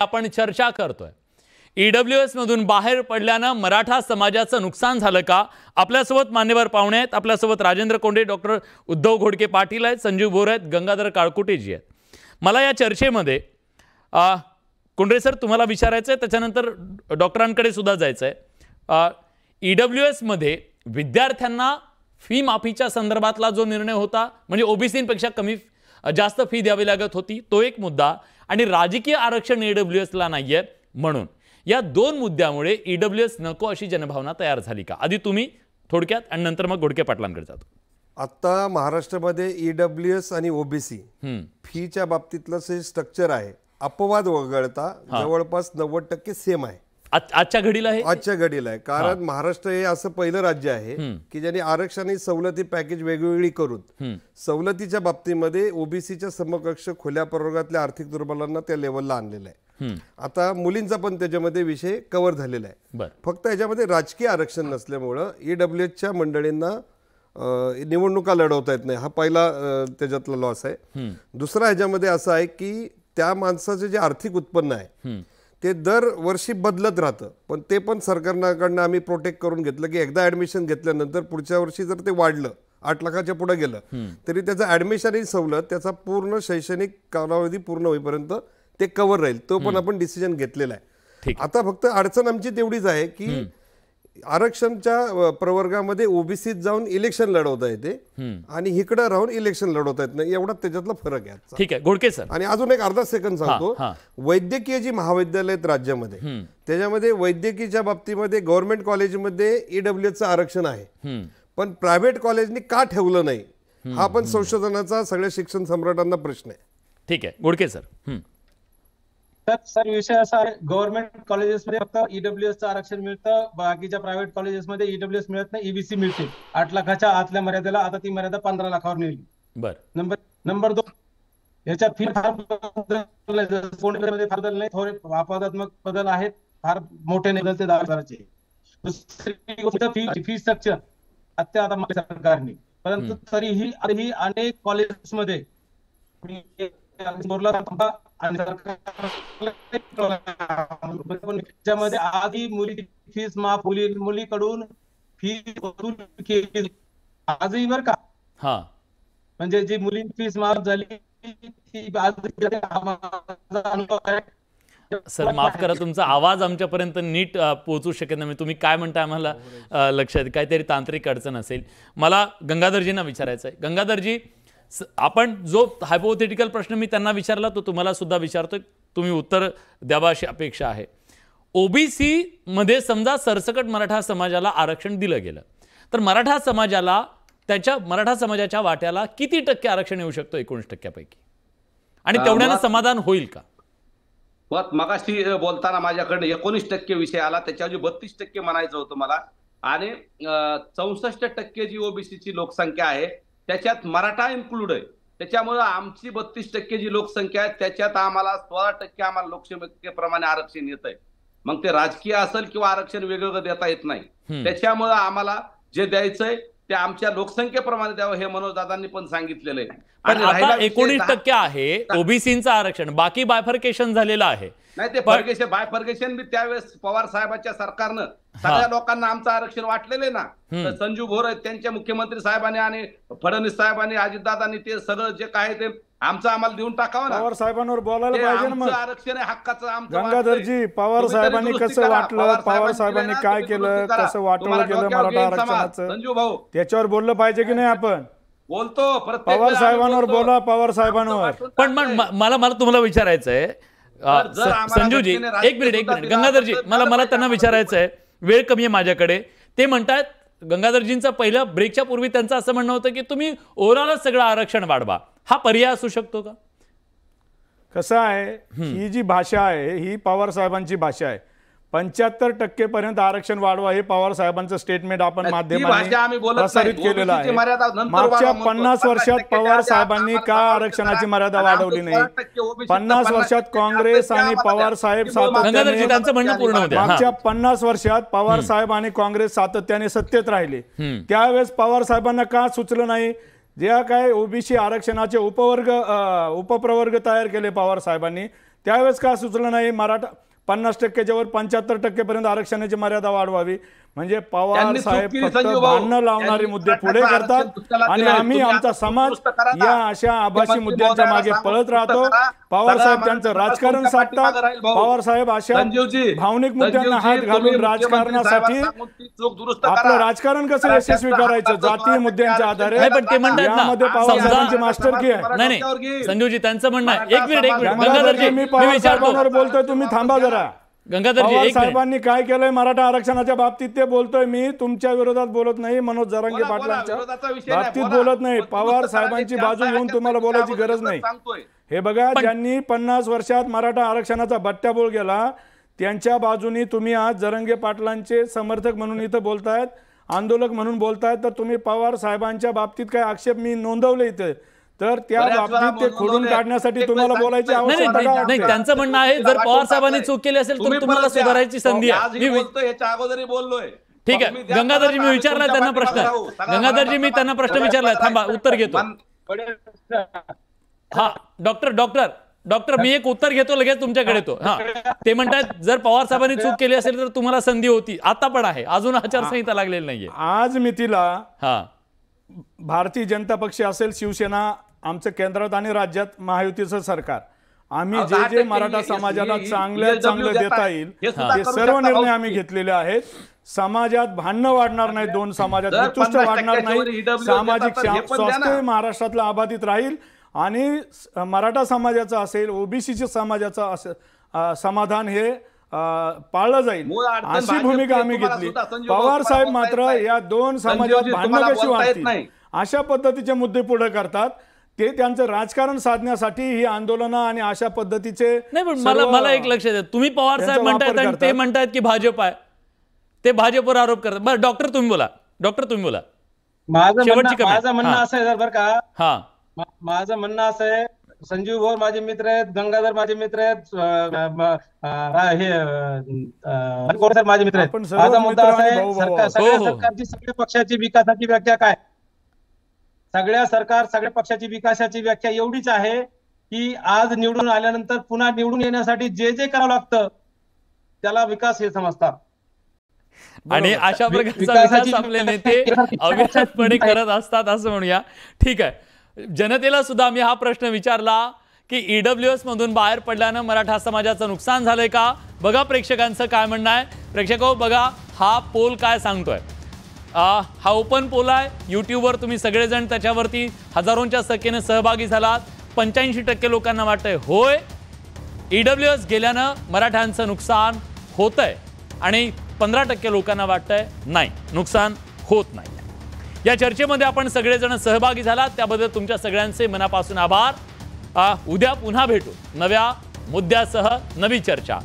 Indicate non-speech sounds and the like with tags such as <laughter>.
आपण चर्चा करतोय ईडब्ल्यू e एसमधून बाहेर पडल्यानं मराठा समाजाचं नुकसान झालं का आपल्यासोबत मान्यवर पाहुणे आहेत आपल्यासोबत राजेंद्र कोंडे डॉक्टर उद्धव घोडके पाटील आहेत संजीव भोर आहेत गंगाधर काळकुटेजी आहेत मला या चर्चेमध्ये कोंडे सर तुम्हाला विचारायचं आहे त्याच्यानंतर डॉक्टरांकडे सुद्धा जायचं आहे डब्ल्यू e एसमध्ये विद्यार्थ्यांना फी माफीच्या संदर्भातला जो निर्णय होता म्हणजे ओबीसीपेक्षा कमी जास्त फी द्यावी लागत होती तो एक मुद्दा आणि राजकीय आरक्षण ईडब्ल्यू e एसला नाही आहे म्हणून या दोन मुद्द्यामुळे ईडब्ल्यू e एस नको अशी जनभावना तयार झाली का आधी तुम्ही थोडक्यात आणि नंतर मग गोडके पाटलांकडे जातो आत्ता महाराष्ट्रामध्ये ईडब्ल्यू e एस आणि ओबीसी फीच्या बाबतीतलं जे स्ट्रक्चर आहे अपवाद वगळता जवळपास नव्वद टक्के सेम आहे आजच्या घडीला आहे आजच्या घडीला आहे कारण महाराष्ट्र हे असं पहिलं राज्य आहे की ज्याने आरक्षण आणि सवलती पॅकेज वेगवेगळी करून सवलतीच्या बाबतीमध्ये ओबीसीच्या समकक्ष खुल्या प्रवर्गातल्या आर्थिक दुर्बलांना त्या लेवलला आणलेलं आहे आता मुलींचा पण त्याच्यामध्ये विषय कव्हर झालेला आहे फक्त याच्यामध्ये राजकीय आरक्षण नसल्यामुळं ईडब्ल्यू e च्या मंडळींना निवडणुका लढवता येत नाही हा पहिला त्याच्यातला लॉस आहे दुसरा ह्याच्यामध्ये असं आहे की त्या माणसाचं जे आर्थिक उत्पन्न आहे ते दरवर्षी बदलत राहतं पण ते पण सरकारकडनं आम्ही प्रोटेक्ट करून घेतलं की एकदा ऍडमिशन घेतल्यानंतर पुढच्या वर्षी जर ते वाढलं आठ लाखाच्या पुढे गेलं तरी त्याचं ऍडमिशन ही सवलत त्याचा पूर्ण शैक्षणिक कालावधी पूर्ण होईपर्यंत ते कव्हर राहील तो पण आपण डिसिजन घेतलेला आहे आता फक्त अडचण आमची तेवढीच आहे की आरक्षणच्या प्रवर्गामध्ये ओबीसीत जाऊन इलेक्शन लढवता येते आणि इकडे राहून इलेक्शन लढवता येत नाही एवढा त्याच्यातला फरक आहे ठीक आहे घोडके सर आणि अजून एक अर्धा सेकंद सांगतो वैद्यकीय जी महाविद्यालय आहेत राज्यामध्ये त्याच्यामध्ये वैद्यकीयच्या बाबतीमध्ये गव्हर्नमेंट कॉलेजमध्ये ईडब्ल्यूचं आरक्षण आहे पण प्रायव्हेट कॉलेजनी का ठेवलं नाही हा पण संशोधनाचा सगळ्या शिक्षण सम्राटांना प्रश्न आहे ठीक आहे गोडके सर तर सर विषय असा आहे गव्हर्नमेंट कॉलेजेसमध्ये फक्त ईडब्ल्यूएस e आरक्षण मिळतं बाकीच्या प्रायव्हेट कॉलेजेसमध्ये मध्ये ईडब्ल्यूएस e मिळत नाही ईबीसी e मिळते आठ लाखाच्या आतल्या मर्यादेला आता ती मर्यादा पंधरा लाखावर नेली बर नंबर नंबर दोन याच्या फी फार बदल नाही थोडे अपवादात्मक बदल आहेत फार मोठे नाही ते दहा हजाराचे दुसरी फी फी स्ट्रक्चर आता आता सरकारने परंतु तरीही अनेक कॉलेजेसमध्ये त्यामध्ये आधी मुली फीस माफ होईल मुलीकडून फी केली आजही बर का हा म्हणजे जी मुली फीस माफ झाली सर माफ करा तुमचा आवाज आमच्यापर्यंत नीट पोहोचू शकत नाही म्हणजे तुम्ही काय म्हणताय आम्हाला लक्षात काहीतरी तांत्रिक अडचण असेल मला गंगाधरजींना विचारायचं आहे गंगाधरजी आपण जो हायपोथेटिकल प्रश्न मी त्यांना विचारला तो तुम्हाला सुद्धा विचारतोय तुम्ही उत्तर द्यावा अशी अपेक्षा आहे ओबीसी मध्ये समजा सरसकट मराठा समाजाला आरक्षण दिलं गेलं तर मराठा समाजाला त्याच्या मराठा समाजाच्या वाट्याला किती टक्के आरक्षण येऊ शकतो एकोणीस टक्क्यापैकी आणि तेवढ्याला समाधान होईल का मग मगाशी बोलताना माझ्याकडे एकोणीस टक्के विषय आला त्याच्या बत्तीस टक्के म्हणायचं होतं मला आणि चौसष्ट टक्के जी ओबीसीची लोकसंख्या आहे त्याच्यात मराठा इन्क्लूड आहे त्याच्यामुळं आमची बत्तीस टक्के जी लोकसंख्या आहे त्याच्यात आम्हाला सोळा टक्के आम्हाला लोकसंख्येप्रमाणे आरक्षण येत आहे मग ते राजकीय असेल किंवा आरक्षण वेगवेगळं देता येत नाही त्याच्यामुळं आम्हाला जे द्यायचंय ते आमच्या लोकसंख्येप्रमाणे द्यावं हे मनोजदादांनी पण सांगितलेलं आहे एकोणीस टक्के आहे ओबीसीचं आरक्षण बाकी बायफर्केशन झालेलं आहे नाही ते फर्गेशन बाय बी त्यावेळेस पवार साहेबांच्या सरकारनं सगळ्या लोकांना आमचं आरक्षण वाटलेलं आहे ना तर संजू घोर त्यांच्या मुख्यमंत्री साहेबांनी आणि फडणवीस साहेबांनी अजितदादांनी ते सगळं जे काय ते आमचं आम्हाला देऊन टाकावं पवार साहेबांवर बोलायला पाहिजे ना आरक्षण गंगाधरजी पवार साहेबांनी कसं वाटलं पवार साहेबांनी काय केलं कसं वाटलं गेलं मराठा आरक्षणाचं संजू भाऊ त्याच्यावर बोललं पाहिजे की नाही आपण बोलतो पवार साहेबांवर बोला पवार साहेबांवर पण मला मला तुम्हाला विचारायचं आहे संजूजी एक मिनिट एक मिनिट गंगाधरजी मला मला त्यांना विचारायचं आहे वेळ कमी आहे माझ्याकडे ते म्हणतात गंगाधरजींचा पहिल्या ब्रेकच्या पूर्वी त्यांचं असं म्हणणं होतं की तुम्ही ओव्हरऑलच सगळं आरक्षण वाढवा हा पर्याय असू शकतो का कसं आहे ही जी भाषा आहे ही पवार साहेबांची भाषा आहे पंच्याहत्तर टक्के पर्यंत आरक्षण वाढवा हे पवार साहेबांचं स्टेटमेंट आपण माध्यमांनी प्रसारित केलेलं आहे मागच्या पन्नास वर्षात पवार साहेबांनी का आरक्षणाची मर्यादा वाढवली नाही पन्नास वर्षात काँग्रेस आणि पवार साहेब सातत्याने मागच्या पन्नास वर्षात पवार साहेब आणि काँग्रेस सातत्याने सत्तेत राहिले त्यावेळेस पवार साहेबांना का सुचलं नाही ज्या काय ओबीसी आरक्षणाचे उपवर्ग उपप्रवर्ग तयार केले पवार साहेबांनी त्यावेळेस काय सुचलं नाही मराठा पन्नास टक्क्याच्यावर पंच्याहत्तर टक्केपर्यंत आरक्षणाची मर्यादा वाढवावी म्हणजे पवार साहेब फक्त भांडण लावणारे मुद्दे पुढे करतात आणि आम्ही आमचा समाज या अशा आभासी मुद्द्यांच्या मागे पळत राहतो पवार साहेब त्यांचं राजकारण साठतात पवार साहेब अशा भावनिक मुद्द्यांना हात घालून राजकारणासाठी आपलं राजकारण कसं यशस्वी करायचं जातीय मुद्द्यांच्या आधारे यामध्ये पवार साहेबांची मास्टर की आहे संजीवजी त्यांचं म्हणणं एक मिनिट एक मिनिट मी पवार साहेबांवर बोलतोय तुम्ही थांबा जरा गंगाधर साहेबांनी काय केलंय मराठा आरक्षणाच्या बाबतीत ते बोलतोय मी तुमच्या विरोधात बोलत नाही मनोज जरांगे पाटलांच्या बाबतीत बोलत नाही पवार साहेबांची बाजू घेऊन तुम्हाला बोलायची गरज नाही हे बघा ज्यांनी पन्नास वर्षात मराठा आरक्षणाचा बट्ट्याबोळ गेला त्यांच्या बाजूनी तुम्ही आज जरंगे पाटलांचे समर्थक म्हणून इथं बोलतायत आंदोलक म्हणून बोलतायत तर तुम्ही पवार साहेबांच्या बाबतीत काय आक्षेप मी नोंदवले इथे तर त्या बाबतीत ते खोडून म्हणजे काढण्यासाठी तुम्हाला बोलायची आवश्यकता नाही त्यांचं म्हणणं आहे जर पवार साहेबांनी चूक केली असेल तर तुम्हाला सुधारायची संधी आहे याच्या अगोदरही बोललोय ठीक आहे गंगाधरजी मी विचारला त्यांना प्रश्न गंगाधरजी मी त्यांना प्रश्न विचारलाय थांबा उत्तर घेतो हा डॉक्टर डॉक्टर डॉक्टर मी एक उत्तर घेतो लगेच तुमच्याकडे तो हा ते म्हणतात जर पवार साहेबांनी चूक केली असेल तर तुम्हाला संधी होती आता पण आहे अजून आचारसंहिता लागलेली नाहीये आज मी तिला हा भारतीय जनता पक्ष असेल शिवसेना आमचं केंद्रात आणि राज्यात महायुतीचं सरकार आम्ही जे जे मराठा समाजाला चांगले चांगलं देता येईल ते सर्व निर्णय आम्ही घेतलेले आहेत समाजात भांडणं वाढणार नाही दोन समाजात उत्कृष्ट वाढणार नाही सामाजिक स्वास्थ्य महाराष्ट्रातला अबाधित राहील आणि मराठा समाजाचं असेल ओबीसीच्या समाजाचं असं समाधान हे पाळलं जाईल अशी भूमिका आम्ही घेतली पवार साहेब मात्र या दोन समाजात भांडणं कशी वाढतील अशा पद्धतीचे मुद्दे पुढे करतात ते त्यांचं राजकारण साधण्यासाठी ही आंदोलनं आणि अशा पद्धतीचे नाही पण मला मला एक लक्ष द्या तुम्ही पवार साहेब म्हणतात आणि ते म्हणतात की भाजप आहे ते भाजपवर आरोप करतात बरं डॉक्टर तुम्ही बोला डॉक्टर तुम्ही बोला माझं माझं म्हणणं असं आहे बरं का हा माझं म्हणणं असं आहे संजीव भोर माझे मित्र आहेत गंगाधर माझे मित्र आहेत हे माझे मित्र आहेत माझा मुद्दा असा आहे हो, हो. सरकारची सगळ्या पक्षाची विकासाची व्याख्या काय सगळ्या सरकार सगळ्या पक्षाची विकासाची व्याख्या एवढीच आहे की आज निवडून आल्यानंतर पुन्हा निवडून येण्यासाठी जे जे करावं लागतं त्याला विकास हे समजतात आणि अशा प्रकारचा नेते <laughs> अविरतपणे करत असतात असं म्हणूया ठीक आहे जनतेला सुद्धा मी हा प्रश्न विचारला की ईडब्ल्यू e एस मधून बाहेर पडल्यानं मराठा समाजाचं नुकसान झालंय का बघा प्रेक्षकांचं काय म्हणणं आहे प्रेक्षक हो, बघा हा पोल काय सांगतोय हा ओपन पोल आहे यूट्यूबवर तुम्ही सगळेजण त्याच्यावरती हजारोंच्या संख्येने सहभागी झालात पंच्याऐंशी टक्के लोकांना वाटतंय होय ईडब्ल्यू e एस गेल्यानं मराठ्यांचं नुकसान होतंय आणि पंधरा टक्के लोकांना वाटतंय नाही नुकसान होत नाही या चर्चेमध्ये आपण सगळेजण सहभागी झालात त्याबद्दल तुमच्या सगळ्यांचे मनापासून आभार उद्या पुन्हा भेटू नव्या मुद्द्यासह नवी चर्चा